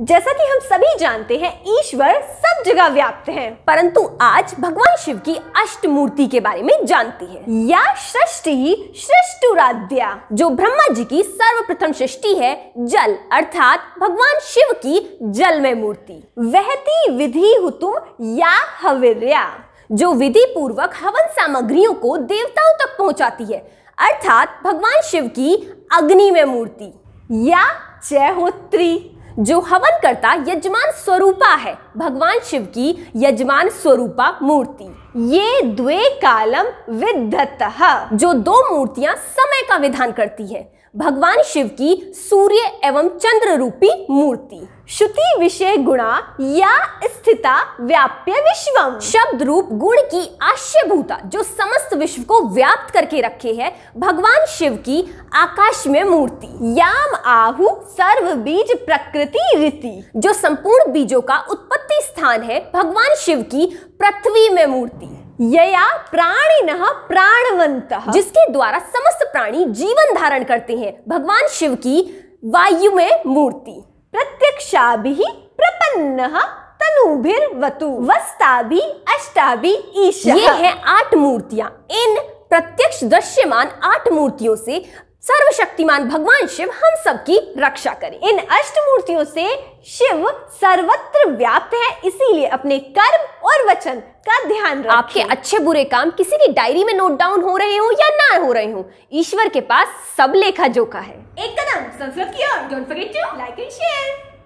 जैसा कि हम सभी जानते हैं ईश्वर सब जगह व्याप्त हैं, परंतु आज भगवान शिव की अष्ट मूर्ति के बारे में जानती है या सृष्टि सृष्टुराध्या जो ब्रह्मा जी की सर्वप्रथम सृष्टि है जल अर्थात भगवान शिव की जल में मूर्ति वहती विधि हुतुम या हविर्या जो विधि पूर्वक हवन सामग्रियों को देवताओं तक पहुंचाती है अर्थात भगवान शिव की अग्नि में मूर्ति या चैहोत्री जो हवन करता यजमान स्वरूपा है भगवान शिव की यजमान स्वरूपा मूर्ति ये द्वे कालम विद्धत जो दो मूर्तियां समय का विधान करती है भगवान शिव की सूर्य एवं चंद्र रूपी मूर्ति श्रुति विषय गुणा या स्थिता व्याप्य विश्वम शब्द रूप गुण की आश्यभूता जो समस्त विश्व को व्याप्त करके रखे है भगवान शिव की आकाश में मूर्ति याम आहु सर्व बीज प्रकृति रीति जो संपूर्ण बीजों का उत्तर उत्पत्ति स्थान है भगवान शिव की पृथ्वी में मूर्ति यया प्राणिन प्राणवंत जिसके द्वारा समस्त प्राणी जीवन धारण करते हैं भगवान शिव की वायु में मूर्ति प्रत्यक्षा भी प्रपन्न तनुभिर वतु तनुभिर्वतु वस्ताभि अष्टाभि ईश ये है आठ मूर्तियां इन प्रत्यक्ष दृश्यमान आठ मूर्तियों से सर्वशक्तिमान भगवान शिव हम सबकी रक्षा करें इन अष्ट मूर्तियों से शिव सर्वत्र व्याप्त है इसीलिए अपने कर्म और वचन का ध्यान रखें। आपके अच्छे बुरे काम किसी की डायरी में नोट डाउन हो रहे हो या ना हो रहे हो ईश्वर के पास सब लेखा जोखा है एक संस्कृत की ओर don't forget to like and share